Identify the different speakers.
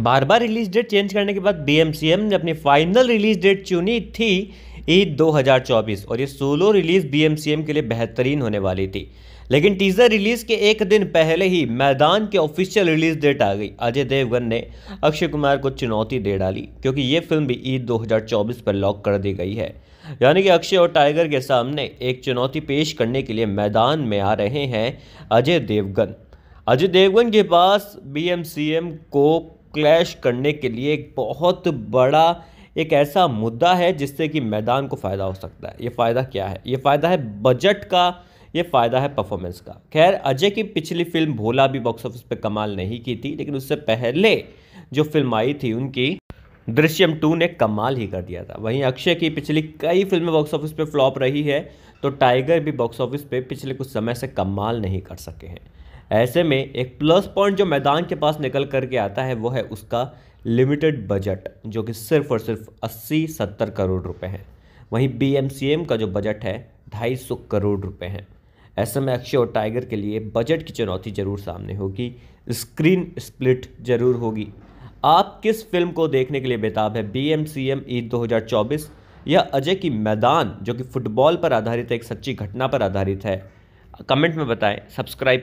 Speaker 1: बार बार release date change करने के बाद बी ने अपनी फाइनल रिलीज डेट चुनी थी ईद 2024 और ये सोलो रिलीज बी के लिए बेहतरीन होने वाली थी लेकिन टीजर रिलीज के एक दिन पहले ही मैदान के ऑफिशियल रिलीज डेट आ गई अजय देवगन ने अक्षय कुमार को चुनौती दे डाली क्योंकि ये फिल्म भी ईद 2024 पर लॉक कर दी गई है यानी कि अक्षय और टाइगर के सामने एक चुनौती पेश करने के लिए मैदान में आ रहे हैं अजय देवगन अजय देवगन के पास बी को क्लैश करने के लिए एक बहुत बड़ा एक ऐसा मुद्दा है जिससे कि मैदान को फ़ायदा हो सकता है ये फ़ायदा क्या है ये फ़ायदा है बजट का ये फ़ायदा है परफॉर्मेंस का खैर अजय की पिछली फिल्म भोला भी बॉक्स ऑफिस पे कमाल नहीं की थी लेकिन उससे पहले जो फिल्म आई थी उनकी दृश्यम टू ने कमाल ही कर दिया था वहीं अक्षय की पिछली कई फिल्में बॉक्स ऑफिस पे फ्लॉप रही है तो टाइगर भी बॉक्स ऑफिस पे पिछले कुछ समय से कमाल नहीं कर सके हैं ऐसे में एक प्लस पॉइंट जो मैदान के पास निकल करके आता है वो है उसका लिमिटेड बजट जो कि सिर्फ और सिर्फ 80-70 करोड़ रुपए हैं वहीं बी का जो बजट है सौ करोड़ रुपए हैं ऐसे में अक्षय और टाइगर के लिए बजट की चुनौती ज़रूर सामने होगी स्क्रीन स्प्लिट जरूर होगी आप किस फिल्म को देखने के लिए बेताब है B M C M Eid 2024 या अजय की मैदान जो कि फुटबॉल पर आधारित है एक सच्ची घटना पर आधारित है कमेंट में बताएं सब्सक्राइब